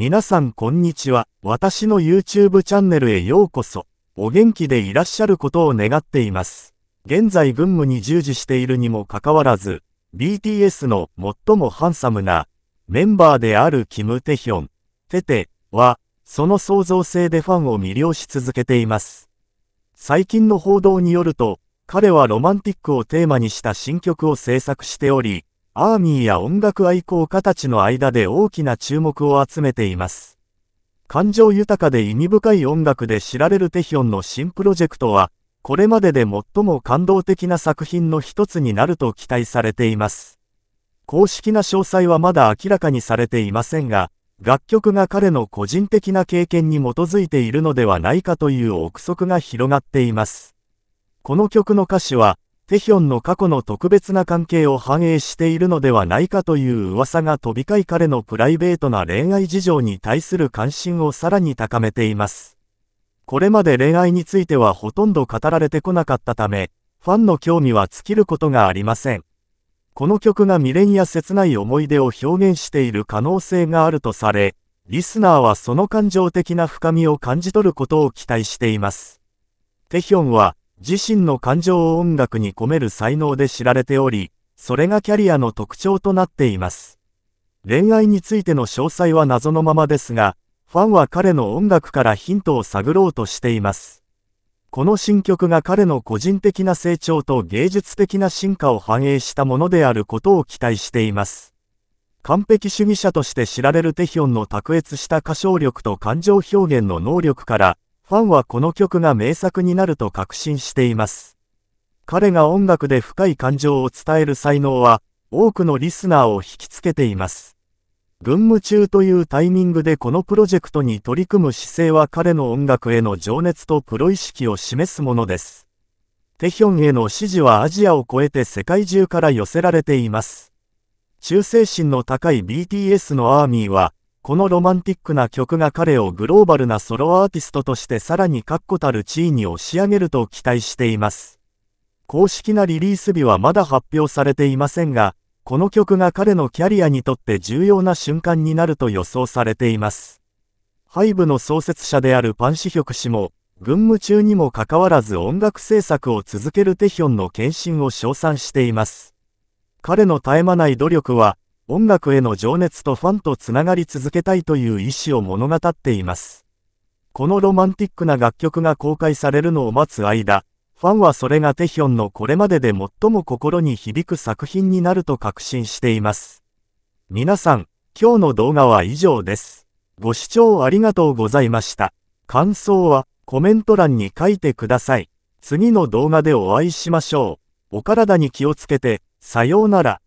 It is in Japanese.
皆さんこんにちは。私の YouTube チャンネルへようこそ。お元気でいらっしゃることを願っています。現在軍務に従事しているにもかかわらず、BTS の最もハンサムなメンバーであるキム・テヒョン、テテは、その創造性でファンを魅了し続けています。最近の報道によると、彼はロマンティックをテーマにした新曲を制作しており、アーミーや音楽愛好家たちの間で大きな注目を集めています。感情豊かで意味深い音楽で知られるテヒョンの新プロジェクトは、これまでで最も感動的な作品の一つになると期待されています。公式な詳細はまだ明らかにされていませんが、楽曲が彼の個人的な経験に基づいているのではないかという憶測が広がっています。この曲の歌詞は、テヒョンの過去の特別な関係を反映しているのではないかという噂が飛び交い彼のプライベートな恋愛事情に対する関心をさらに高めています。これまで恋愛についてはほとんど語られてこなかったため、ファンの興味は尽きることがありません。この曲が未練や切ない思い出を表現している可能性があるとされ、リスナーはその感情的な深みを感じ取ることを期待しています。テヒョンは、自身の感情を音楽に込める才能で知られており、それがキャリアの特徴となっています。恋愛についての詳細は謎のままですが、ファンは彼の音楽からヒントを探ろうとしています。この新曲が彼の個人的な成長と芸術的な進化を反映したものであることを期待しています。完璧主義者として知られるテヒョンの卓越した歌唱力と感情表現の能力から、ファンはこの曲が名作になると確信しています。彼が音楽で深い感情を伝える才能は、多くのリスナーを引きつけています。軍務中というタイミングでこのプロジェクトに取り組む姿勢は彼の音楽への情熱とプロ意識を示すものです。テヒョンへの支持はアジアを超えて世界中から寄せられています。忠誠心の高い BTS のアーミーは、このロマンティックな曲が彼をグローバルなソロアーティストとしてさらに確固たる地位に押し上げると期待しています。公式なリリース日はまだ発表されていませんが、この曲が彼のキャリアにとって重要な瞬間になると予想されています。ハイブの創設者であるパン・シヒョク氏も、軍務中にもかかわらず音楽制作を続けるテヒョンの献身を称賛しています。彼の絶え間ない努力は、音楽への情熱とファンとつながり続けたいという意志を物語っています。このロマンティックな楽曲が公開されるのを待つ間、ファンはそれがテヒョンのこれまでで最も心に響く作品になると確信しています。皆さん、今日の動画は以上です。ご視聴ありがとうございました。感想はコメント欄に書いてください。次の動画でお会いしましょう。お体に気をつけて、さようなら。